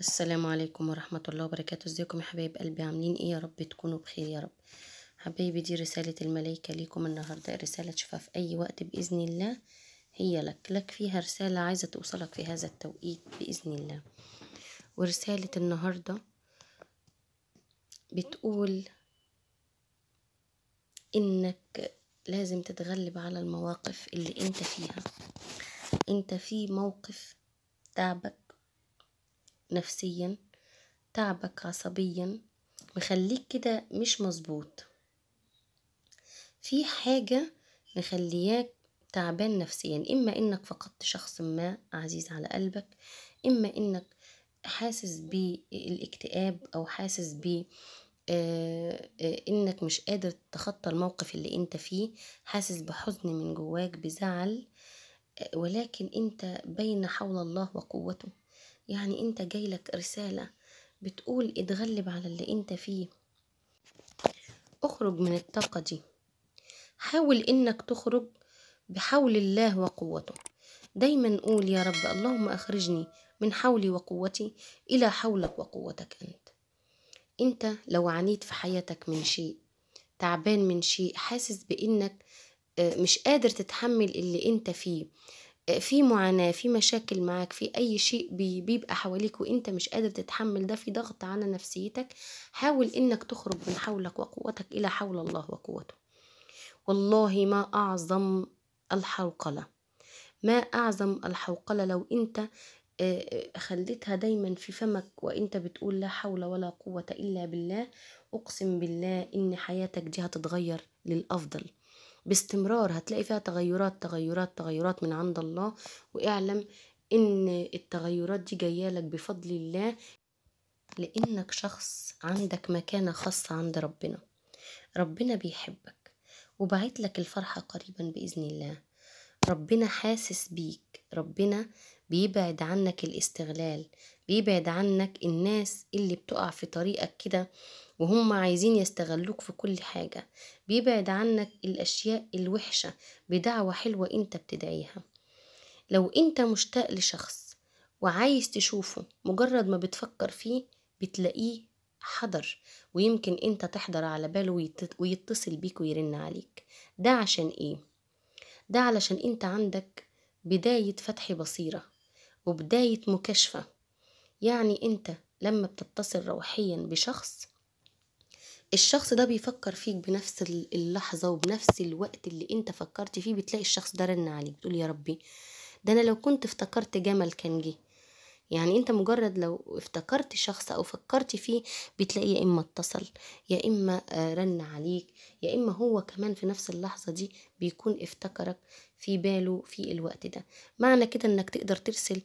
السلام عليكم ورحمة الله وبركاته ازيكم يا حبايب قلبي عاملين ايه يا رب تكونوا بخير يا رب حبايبي دي رسالة الملايكة ليكم النهاردة رسالة تشوفها في اي وقت بإذن الله هي لك لك فيها رسالة عايزة توصلك في هذا التوقيت بإذن الله ورسالة النهاردة بتقول انك لازم تتغلب على المواقف اللي انت فيها انت في موقف تعبك نفسيا تعبك عصبيا مخليك كده مش مظبوط في حاجة مخلياك تعبان نفسيا إما إنك فقدت شخص ما عزيز على قلبك إما إنك حاسس بالاكتئاب أو حاسس ب آه، آه، إنك مش قادر تتخطى الموقف اللي أنت فيه حاسس بحزن من جواك بزعل آه، ولكن أنت بين حول الله وقوته يعني انت جايلك رسالة بتقول اتغلب على اللي انت فيه اخرج من الطاقة دي حاول انك تخرج بحول الله وقوته دايما قول يا رب اللهم اخرجني من حولي وقوتي الى حولك وقوتك انت انت لو عانيت في حياتك من شيء تعبان من شيء حاسس بانك آه، مش قادر تتحمل اللي انت فيه في معاناة في مشاكل معاك في أي شيء بيبقى حواليك وإنت مش قادر تتحمل ده في ضغط على نفسيتك حاول إنك تخرج من حولك وقوتك إلى حول الله وقوته والله ما أعظم الحوقلة ما أعظم الحوقلة لو أنت خليتها دايما في فمك وانت بتقول لا حول ولا قوة الا بالله اقسم بالله ان حياتك دي هتتغير للافضل باستمرار هتلاقي فيها تغيرات تغيرات تغيرات من عند الله واعلم ان التغيرات دي جايه لك بفضل الله لانك شخص عندك مكانه خاصه عند ربنا ربنا بيحبك وبعت لك الفرحه قريبا باذن الله ربنا حاسس بيك ربنا بيبعد عنك الاستغلال بيبعد عنك الناس اللي بتقع في طريقك كده وهم عايزين يستغلوك في كل حاجة بيبعد عنك الأشياء الوحشة بدعوة حلوة أنت بتدعيها لو أنت مشتاق لشخص وعايز تشوفه مجرد ما بتفكر فيه بتلاقيه حضر ويمكن أنت تحضر على باله ويتصل بيك ويرن عليك ده عشان إيه؟ ده علشان أنت عندك بداية فتح بصيرة وبداية مكاشفة يعني أنت لما بتتصل روحيا بشخص الشخص ده بيفكر فيك بنفس اللحظة وبنفس الوقت اللي انت فكرت فيه بتلاقي الشخص ده رن عليك بتقول يا ربي ده انا لو كنت افتكرت جمل كان جه يعني انت مجرد لو افتكرت شخص او فكرت فيه بتلاقي يا اما اتصل يا اما آه، رن عليك يا اما هو كمان في نفس اللحظه دي بيكون افتكرك في باله في الوقت ده معنى كده انك تقدر ترسل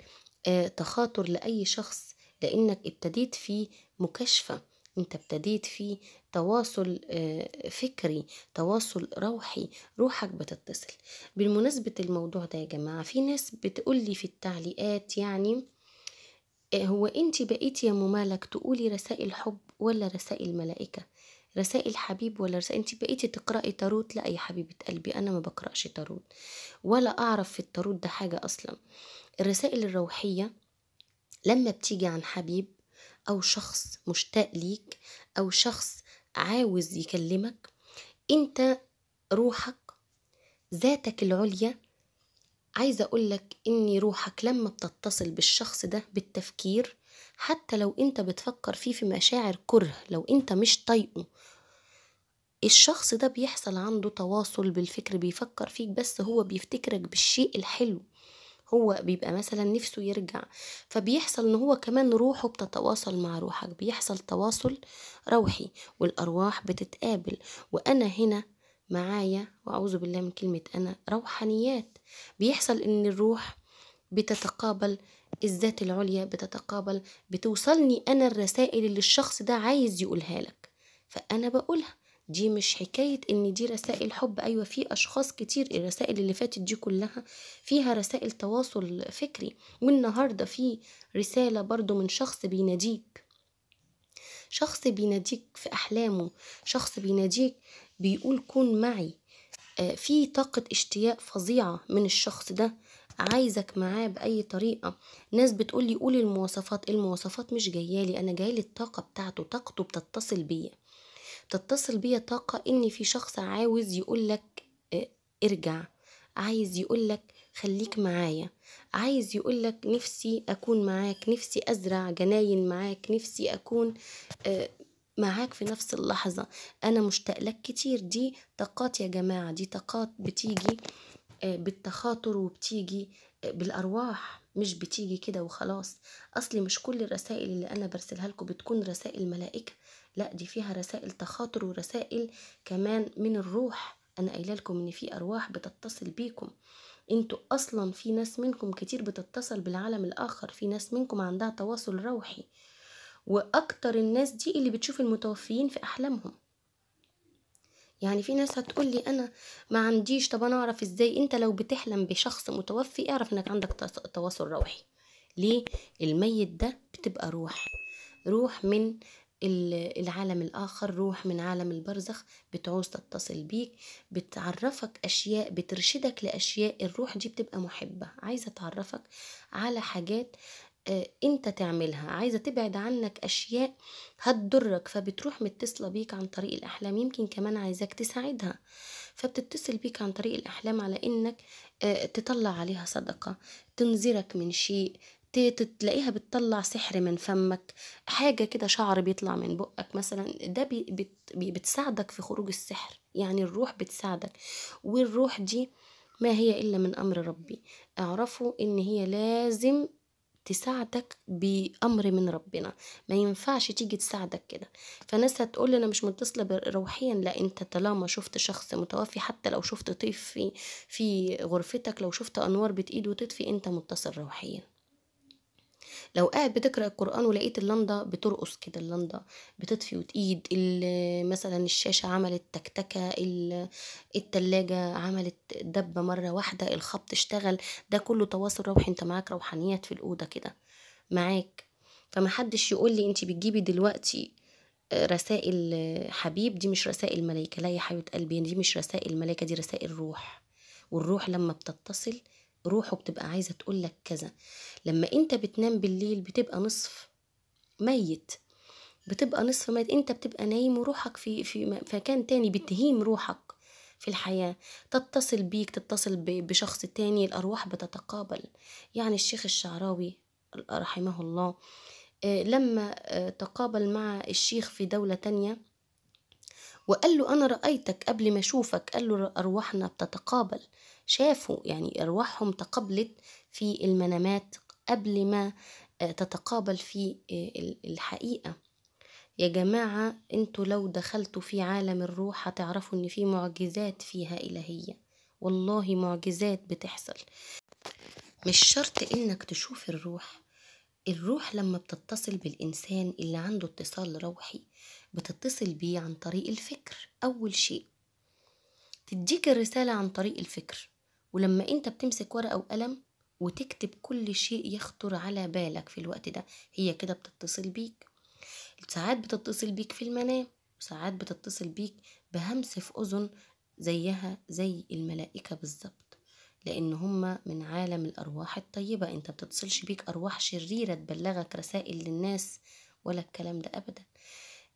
آه، تخاطر لاي شخص لانك ابتديت فيه مكاشفه انت ابتديت فيه تواصل آه، فكري تواصل روحي روحك بتتصل بالمناسبة الموضوع ده يا جماعة في ناس بتقولي في التعليقات يعني آه، هو انت بقيتي يا ممالك تقولي رسائل حب ولا رسائل ملائكة رسائل حبيب ولا رسائل انت بقيتي تقرأي تاروت لا يا حبيبة قلبي انا ما بقرأش تاروت ولا اعرف في التاروت ده حاجة اصلا الرسائل الروحية لما بتيجي عن حبيب او شخص مشتاق ليك او شخص عاوز يكلمك انت روحك ذاتك العليا عايزة أقولك إن روحك لما بتتصل بالشخص ده بالتفكير حتى لو أنت بتفكر فيه في مشاعر كره لو أنت مش طايقه الشخص ده بيحصل عنده تواصل بالفكر بيفكر فيك بس هو بيفتكرك بالشيء الحلو هو بيبقى مثلا نفسه يرجع فبيحصل ان هو كمان روحه بتتواصل مع روحك بيحصل تواصل روحي والارواح بتتقابل وانا هنا معايا واعوذ بالله من كلمه انا روحانيات بيحصل ان الروح بتتقابل الذات العليا بتتقابل بتوصلني انا الرسائل اللي الشخص ده عايز يقولها لك فانا بقولها دي مش حكاية ان دي رسائل حب ايوه في اشخاص كتير الرسائل اللي فاتت دي كلها فيها رسائل تواصل فكري والنهاردة في رسالة برضو من شخص بيناديك شخص بيناديك في احلامه شخص بيناديك بيقول كون معي آه، في طاقة اشتياق فظيعة من الشخص ده عايزك معاه بأي طريقة ناس بتقولي قولي المواصفات المواصفات مش جايالي أنا جايالي الطاقة بتاعته طاقته بتتصل بيا بتتصل بيا طاقة إن في شخص عاوز يقولك آه، ارجع عايز يقولك خليك معايا عايز يقولك نفسي أكون معاك نفسي أزرع جناين معاك نفسي أكون آه، معاك في نفس اللحظة أنا مشتاق لك كتير دي طاقات يا جماعة دي طاقات بتيجي آه، بالتخاطر وبتيجي بالأرواح مش بتيجي كده وخلاص أصلي مش كل الرسائل اللي أنا برسلها لكم بتكون رسائل ملائكة لا دي فيها رسائل تخاطر ورسائل كمان من الروح انا قايله لكم ان في ارواح بتتصل بيكم انتوا اصلا في ناس منكم كتير بتتصل بالعالم الاخر في ناس منكم عندها تواصل روحي واكتر الناس دي اللي بتشوف المتوفيين في احلامهم يعني في ناس هتقولي انا ما عنديش طب انا اعرف ازاي انت لو بتحلم بشخص متوفي اعرف انك عندك تواصل روحي ليه الميت ده بتبقى روح روح من العالم الآخر روح من عالم البرزخ بتعوز تتصل بيك بتعرفك أشياء بترشدك لأشياء الروح دي بتبقى محبة عايزة تعرفك على حاجات آه، انت تعملها عايزة تبعد عنك أشياء هتضرك فبتروح متصلة بيك عن طريق الأحلام يمكن كمان عايزاك تساعدها فبتتصل بيك عن طريق الأحلام على إنك آه، تطلع عليها صدقة تنذرك من شيء تلاقيها بتطلع سحر من فمك حاجة كده شعر بيطلع من بقك مثلا ده بي بي بتساعدك في خروج السحر يعني الروح بتساعدك والروح دي ما هي إلا من أمر ربي اعرفوا إن هي لازم تساعدك بأمر من ربنا ما ينفعش تيجي تساعدك كده فناس هتقول أنا مش متصلة روحيا لا أنت طالما شفت شخص متوفي حتى لو شفت طيف في, في غرفتك لو شفت أنوار بتقيد وتطفي أنت متصل روحيا لو قاعد بتقرا القران ولقيت اللنده بترقص كده اللنده بتطفي وتقيد مثلا الشاشه عملت تكتكه التلاجه عملت دبه مره واحده الخبط اشتغل ده كله تواصل روحي انت معاك روحانيات في الاوضه كده معاك فمحدش يقول لي انت بتجيبي دلوقتي آه، رسائل آه، حبيب دي مش رسائل ملايكه لا يا حبيبه قلبي دي مش رسائل ملايكه دي رسائل روح والروح لما بتتصل روحه بتبقى عايزة تقول لك كذا لما انت بتنام بالليل بتبقى نصف ميت بتبقى نصف ميت انت بتبقى نايم وروحك في, في مكان تاني بتهيم روحك في الحياة تتصل بيك تتصل بشخص تاني الأرواح بتتقابل يعني الشيخ الشعراوي رحمه الله آه، لما آه، تقابل مع الشيخ في دولة تانية وقال له أنا رأيتك قبل ما أشوفك قال له أرواحنا بتتقابل شافوا يعني أرواحهم تقبلت في المنامات قبل ما آه، تتقابل في آه، الحقيقة يا جماعة انتوا لو دخلتوا في عالم الروح هتعرفوا ان في معجزات فيها إلهية والله معجزات بتحصل مش شرط انك تشوف الروح الروح لما بتتصل بالإنسان اللي عنده اتصال روحي بتتصل بيه عن طريق الفكر أول شيء تديك الرسالة عن طريق الفكر ولما انت بتمسك ورقة وقلم وتكتب كل شيء يخطر على بالك في الوقت ده هي كده بتتصل بيك ساعات بتتصل بيك في المنام وساعات بتتصل بيك بهمس في أذن زيها زي الملائكة بالظبط لأن هما من عالم الأرواح الطيبة أنت بتتصلش بيك أرواح شريرة تبلغك رسائل للناس ولا الكلام ده أبدا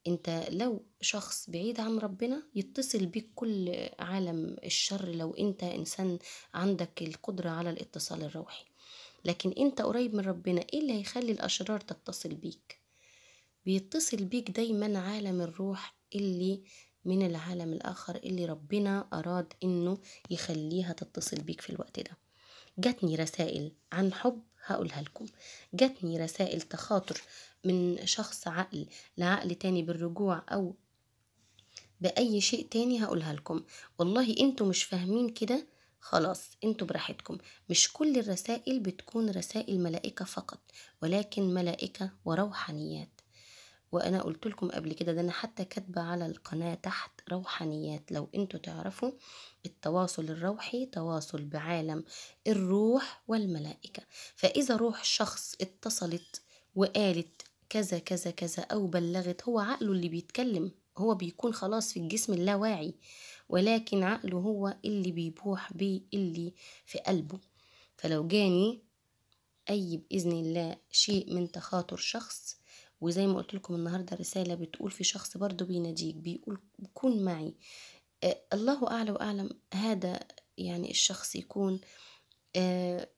انت لو شخص بعيد عن ربنا يتصل بيك كل عالم الشر لو انت انسان عندك القدرة على الاتصال الروحي لكن انت قريب من ربنا ايه اللي هيخلي الاشرار تتصل بيك بيتصل بيك دايما عالم الروح اللي من العالم الاخر اللي ربنا اراد انه يخليها تتصل بيك في الوقت ده جاتني رسائل عن حب هقولها لكم جاتني رسائل تخاطر من شخص عقل لعقل تاني بالرجوع أو بأي شيء تاني هقولها لكم والله انتوا مش فاهمين كده خلاص انتوا براحتكم مش كل الرسائل بتكون رسائل ملائكة فقط ولكن ملائكة وروحانيات وانا قلت لكم قبل كده ده انا حتى كاتبه على القناه تحت روحانيات لو انتوا تعرفوا التواصل الروحي تواصل بعالم الروح والملائكه فاذا روح شخص اتصلت وقالت كذا كذا كذا أو بلغت هو عقله اللي بيتكلم هو بيكون خلاص في الجسم اللاواعي ولكن عقله هو اللي بيبوح بيه اللي في قلبه فلو جاني أي بإذن الله شيء من تخاطر شخص وزي ما قلت لكم النهاردة رسالة بتقول في شخص برضو بيناديك بيقول كن معي آه الله أعلى وأعلم هذا يعني الشخص يكون آه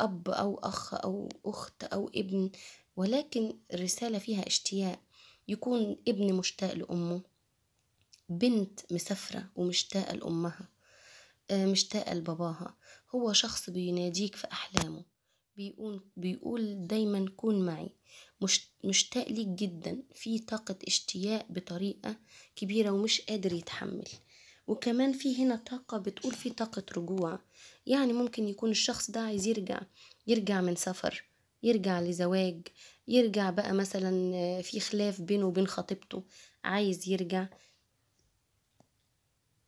أب أو أخ أو أخت أو ابن ولكن الرسالة فيها اشتياق يكون ابن مشتاق لأمه بنت مسافرة ومشتاقة لأمها آه، مشتاقة لباباها هو شخص بيناديك في أحلامه بيقول, بيقول دايما كون معي مشتاق ليك جدا في طاقة اشتياق بطريقة كبيرة ومش قادر يتحمل وكمان في هنا طاقة بتقول في طاقة رجوع يعني ممكن يكون الشخص ده عايز يرجع يرجع من سفر يرجع لزواج يرجع بقى مثلا آه، في خلاف بينه وبين خطيبته عايز يرجع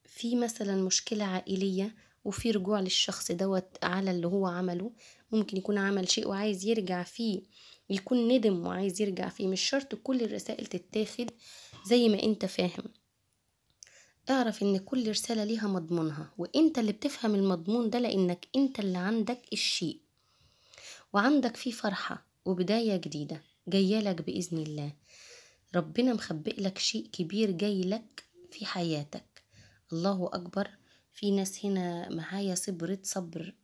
في مثلا مشكلة عائلية وفي رجوع للشخص دوت على اللي هو عمله ممكن يكون عمل شيء وعايز يرجع فيه يكون ندم وعايز يرجع فيه مش شرط كل الرسائل تتاخد زي ما انت فاهم اعرف ان كل رسالة ليها مضمونها وانت اللي بتفهم المضمون ده لانك انت اللي عندك الشيء وعندك فيه فرحة وبداية جديدة لك بإذن الله ربنا مخبئ لك شيء كبير جاي لك في حياتك الله أكبر في ناس هنا معايا صبرت صبر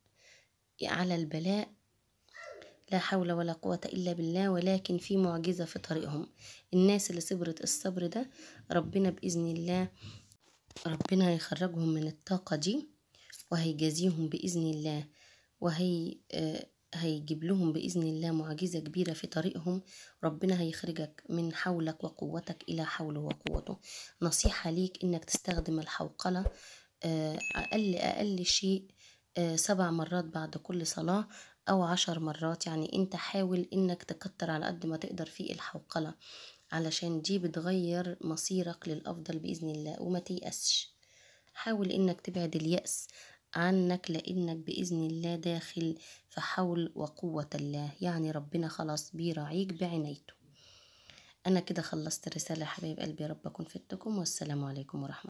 على البلاء لا حول ولا قوة إلا بالله ولكن في معجزة في طريقهم الناس اللي صبرت الصبر ده ربنا بإذن الله ربنا هيخرجهم من الطاقة دي وهيجازيهم بإذن الله وهي آه، هيجيب لهم بإذن الله معجزة كبيرة في طريقهم ربنا هيخرجك من حولك وقوتك إلى حوله وقوته نصيحة ليك إنك تستخدم الحوقلة آه، أقل أقل شيء آه، سبع مرات بعد كل صلاة أو عشر مرات يعني أنت حاول إنك تكتر على قد ما تقدر في الحوقلة علشان دي بتغير مصيرك للأفضل بإذن الله وما تيأسش حاول إنك تبعد اليأس عنك لأنك بإذن الله داخل في حول وقوة الله يعني ربنا خلاص بيراعيك بعنايته أنا كده خلصت يا حبايب قلبي رب أكون فدتكم والسلام عليكم ورحمة